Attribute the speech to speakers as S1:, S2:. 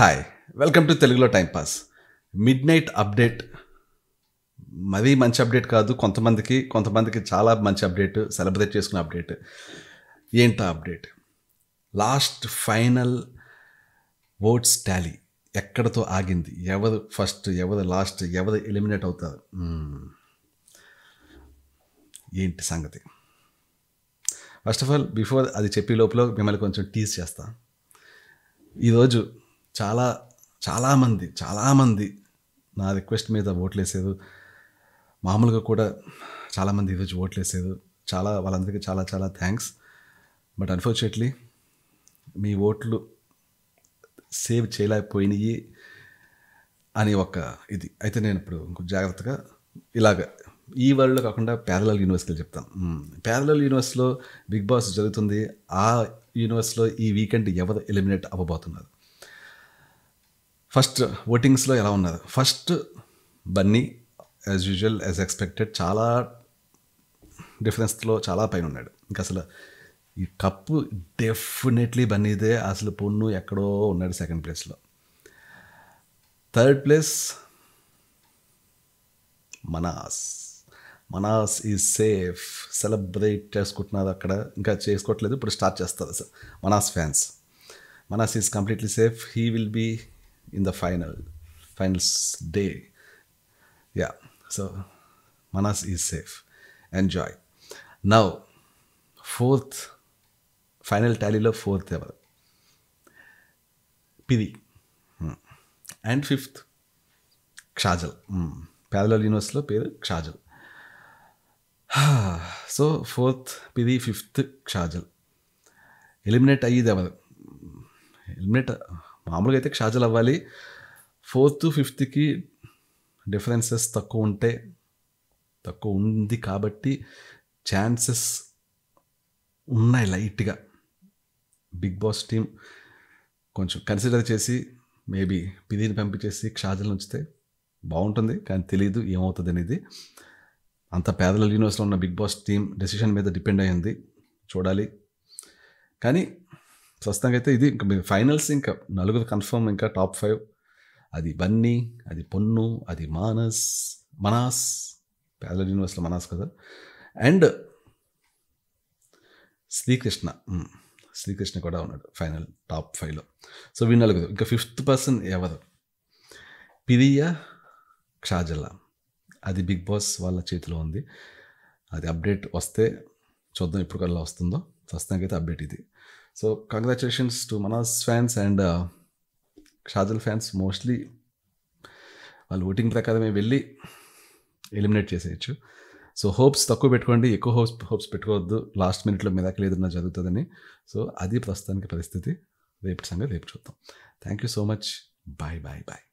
S1: Hi welcome to తెలుగులో timepass midnight update మరీ మంచి అప్డేట్ కాదు కొంతమందికి కొంతమందికి చాలా మంచి అప్డేట్ సెలబ్రేట్ చేసుకున్న అప్డేట్ ఏంటా update last final votes tally ఎక్కడతో ఆగింది ఎవరు ఫస్ట్ ఎవరు లాస్ట్ ఎవరు ఎలిమినేట్ అవుతారు hmm. ఏంటి సంగతి ఫస్ట్ ఆఫ్ ఆల్ బిఫోర్ అది చెప్పే లోపల మిమ్మల్ని కొంచెం టీజ్ చేస్తాను ఈరోజు చాలా చాలామంది చాలామంది నా రిక్వెస్ట్ మీద ఓట్లేసారు మామూలుగా కూడా చాలామంది ఈరోజు ఓట్లేసారు చాలా వాళ్ళందరికీ చాలా చాలా థ్యాంక్స్ బట్ అన్ఫార్చునేట్లీ మీ ఓట్లు సేవ్ చేయలేకపోయినాయి అని ఒక ఇది అయితే నేను ఇప్పుడు ఇంకో జాగ్రత్తగా ఇలాగ ఈ వరల్డ్లో కాకుండా ప్యారలల్ యూనివర్స్కి చెప్తాను ప్యారలల్ యూనివర్స్లో బిగ్ బాస్ జరుగుతుంది ఆ యూనివర్స్లో ఈ వీకెండ్ ఎవరు ఎలిమినేట్ అవ్వబోతున్నారు ఫస్ట్ ఓటింగ్స్లో ఎలా ఉన్నది first Bunny as usual as expected చాలా డిఫరెన్స్లో చాలా పైన ఉన్నాడు ఇంకా అసలు ఈ కప్పు డెఫినెట్లీ బన్నీదే అసలు పొన్ను ఎక్కడో ఉన్నాడు సెకండ్ ప్లేస్లో third place Manas Manas is safe celebrate చేసుకుంటున్నారు అక్కడ ఇంకా చేసుకోవట్లేదు ఇప్పుడు స్టార్ట్ చేస్తారు Manas fans Manas is completely safe he will be in the final finals day ya so Manas is safe enjoy now fourth final టాలీలో ఫోర్త్ ఎవరు పిది అండ్ ఫిఫ్త్ క్షాజల్ పేదల యూనివర్స్లో పేరు Shajal so fourth Pidi fifth Shajal eliminate అయ్యేది ఎవరు ఎలిమినేట్ మామూలుగా అయితే షాజల్ అవ్వాలి ఫోర్త్ ఫిఫ్త్కి డిఫరెన్సెస్ తక్కువ ఉంటే తక్కువ ఉంది కాబట్టి ఛాన్సెస్ ఉన్నాయి లైట్గా బిగ్ బాస్ టీం కొంచెం కన్సిడర్ చేసి మేబీ పిదిని పంపించేసి షాజల్ని ఉంచితే బాగుంటుంది కానీ తెలియదు ఏమవుతుంది అనేది అంత పేదల యూనివర్స్లో ఉన్న బిగ్ బాస్ టీం డెసిషన్ మీద డిపెండ్ అయ్యింది చూడాలి కానీ ప్రస్తుతానికి అయితే ఇది ఇంకా ఫైనల్స్ ఇంకా నలుగురు కన్ఫర్మ్ ఇంకా టాప్ ఫైవ్ అది బన్నీ అది పొన్ను అది మానస్ మనాస్ ప్యారల యూనివర్స్లో మనాస్ కదా అండ్ శ్రీకృష్ణ శ్రీకృష్ణ కూడా ఉన్నాడు ఫైనల్ టాప్ ఫైవ్లో సో వీ నలుగురు ఇంకా ఫిఫ్త్ పర్సన్ ఎవరు పిరియా షాజల్లా అది బిగ్ బాస్ వాళ్ళ చేతిలో ఉంది అది అప్డేట్ వస్తే చూద్దాం ఇప్పుడు కల్లా వస్తుందో ప్రస్తుతానికి అయితే అప్డేట్ ఇది so congratulations to Manas fans and Shajal fans mostly వాళ్ళు ఓటింగ్ ప్రకారమే వెళ్ళి ఎలిమినేట్ చేసేయచ్చు సో హోప్స్ తక్కువ పెట్టుకోండి ఎక్కువ హోప్స్ హోప్స్ పెట్టుకోవద్దు లాస్ట్ మినిట్లో మెదకలు ఏదైనా జరుగుతుందని సో అది ప్రస్తుతానికి పరిస్థితి రేపు సంగతి రేపు చూద్దాం thank you so much bye bye bye